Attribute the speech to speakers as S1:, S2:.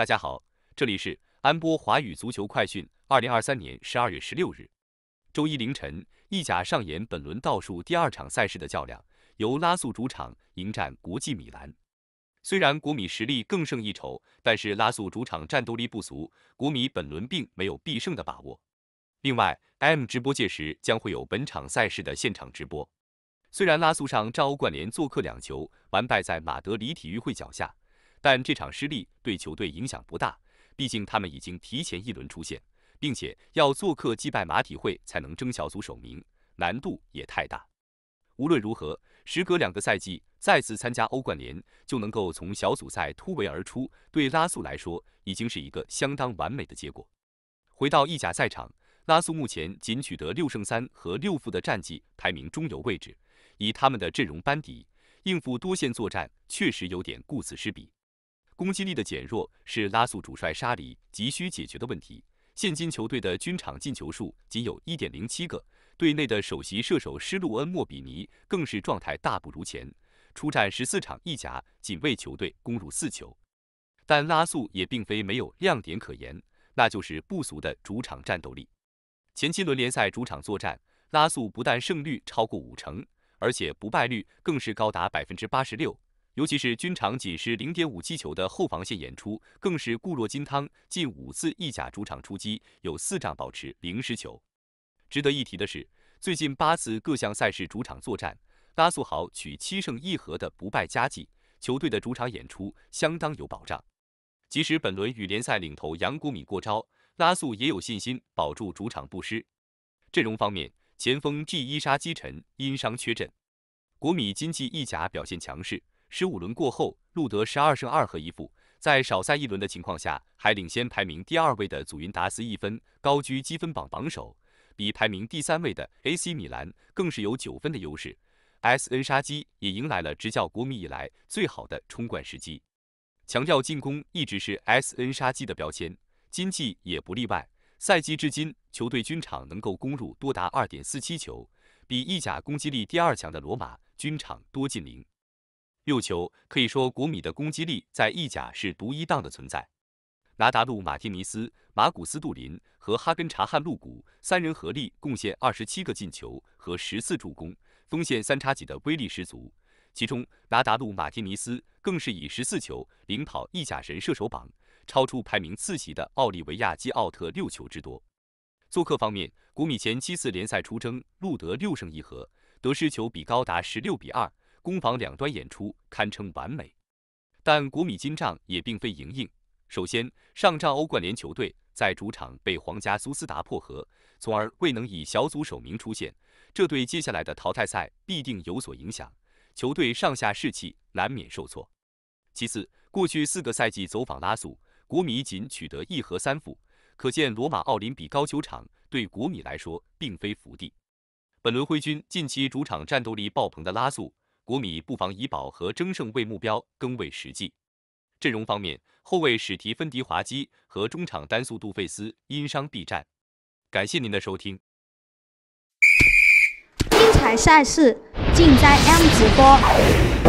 S1: 大家好，这里是安波华语足球快讯。二零二三年十二月十六日，周一凌晨，意甲上演本轮倒数第二场赛事的较量，由拉素主场迎战国际米兰。虽然国米实力更胜一筹，但是拉素主场战斗力不俗，国米本轮并没有必胜的把握。另外，M 直播届时将会有本场赛事的现场直播。虽然拉素上赵欧冠联做客两球完败在马德里体育会脚下。但这场失利对球队影响不大，毕竟他们已经提前一轮出线，并且要做客击败马体会才能争小组首名，难度也太大。无论如何，时隔两个赛季再次参加欧冠联，就能够从小组赛突围而出，对拉素来说已经是一个相当完美的结果。回到意甲赛场，拉素目前仅取得六胜三和六负的战绩，排名中游位置。以他们的阵容班底，应付多线作战确实有点顾此失彼。攻击力的减弱是拉素主帅沙里急需解决的问题。现今球队的均场进球数仅有一点零七个，队内的首席射手施路恩莫比尼更是状态大不如前，出战十四场意甲仅为球队攻入四球。但拉素也并非没有亮点可言，那就是不俗的主场战斗力。前七轮联赛主场作战，拉素不但胜率超过五成，而且不败率更是高达百分之八十六。尤其是均场仅失零点五七球的后防线演出，更是固若金汤。近五次意甲主场出击，有四仗保持零失球。值得一提的是，最近八次各项赛事主场作战，拉素豪取七胜一和的不败佳绩，球队的主场演出相当有保障。即使本轮与联赛领头羊国米过招，拉素也有信心保住主场不失。阵容方面，前锋 G 伊沙基沉因伤缺阵，国米今季意甲表现强势。十五轮过后，路德十二胜二和一负，在少赛一轮的情况下，还领先排名第二位的祖云达斯一分，高居积分榜榜首，比排名第三位的 AC 米兰更是有九分的优势。S N 杀机也迎来了执教国米以来最好的冲冠时机。强调进攻一直是 S N 杀机的标签，今季也不例外。赛季至今，球队均场能够攻入多达二点四七球，比意甲攻击力第二强的罗马均场多进零。六球，可以说国米的攻击力在意甲是独一档的存在。拿达鲁、马蒂尼斯、马古斯杜林和哈根查汉路古三人合力贡献二十七个进球和十次助攻，锋线三叉戟的威力十足。其中拿达鲁、马蒂尼斯更是以十四球领跑意甲神射手榜，超出排名次席的奥利维亚基奥特六球之多。做客方面，国米前七次联赛出征录得六胜一和，得失球比高达十六比二。攻防两端演出堪称完美，但国米今仗也并非赢硬。首先，上仗欧冠联球队在主场被皇家苏斯达破和，从而未能以小组首名出线，这对接下来的淘汰赛必定有所影响，球队上下士气难免受挫。其次，过去四个赛季走访拉素，国米仅取得一和三负，可见罗马奥林匹高球场对国米来说并非福地。本轮灰军近期主场战斗力爆棚的拉素。国米不妨以保和争胜为目标，更为实际。阵容方面，后卫史提芬迪华基和中场丹速杜费斯因伤避战。感谢您的收听，精彩赛事尽在 M 直播。